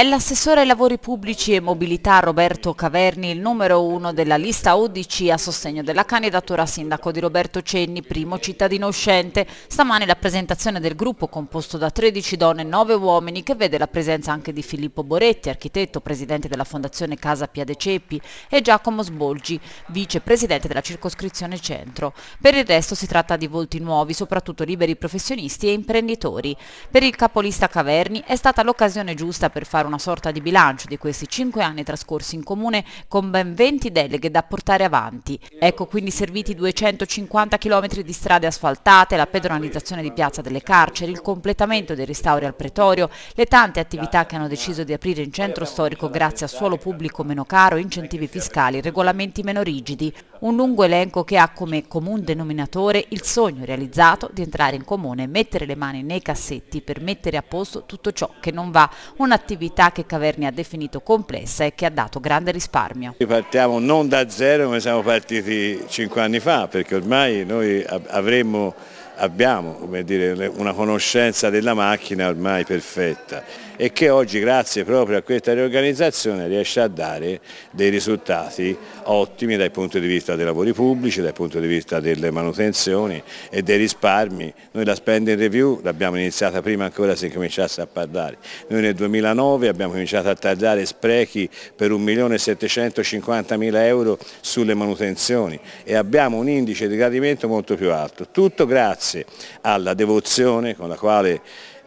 È l'assessore ai lavori pubblici e mobilità Roberto Caverni il numero uno della lista ODC a sostegno della candidatura a sindaco di Roberto Cenni, primo cittadino uscente. Stamane la presentazione del gruppo composto da 13 donne e 9 uomini che vede la presenza anche di Filippo Boretti, architetto, presidente della fondazione Casa Pia De Ceppi e Giacomo Sbolgi, vicepresidente della circoscrizione centro. Per il resto si tratta di volti nuovi, soprattutto liberi professionisti e imprenditori. Per il capolista Caverni è stata l'occasione giusta per fare un una sorta di bilancio di questi cinque anni trascorsi in comune con ben 20 deleghe da portare avanti. Ecco quindi serviti 250 km di strade asfaltate, la pedonalizzazione di Piazza delle Carceri, il completamento dei restauri al pretorio, le tante attività che hanno deciso di aprire in centro storico grazie a suolo pubblico meno caro, incentivi fiscali, regolamenti meno rigidi. Un lungo elenco che ha come comune denominatore il sogno realizzato di entrare in comune, mettere le mani nei cassetti per mettere a posto tutto ciò che non va. Un'attività attività che Caverni ha definito complessa e che ha dato grande risparmio. Partiamo non da zero come siamo partiti cinque anni fa perché ormai noi avremmo, abbiamo dire, una conoscenza della macchina ormai perfetta e che oggi grazie proprio a questa riorganizzazione riesce a dare dei risultati ottimi dal punto di vista dei lavori pubblici, dal punto di vista delle manutenzioni e dei risparmi. Noi la spending review l'abbiamo iniziata prima ancora si cominciasse a parlare. Noi nel 2009 abbiamo cominciato a tagliare sprechi per 1.750.000 euro sulle manutenzioni e abbiamo un indice di gradimento molto più alto. Tutto grazie alla devozione con la quale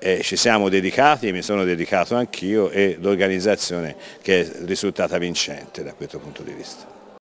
eh, ci siamo dedicati, mi sono dedicato anch'io e l'organizzazione che è risultata vincente da questo punto di vista.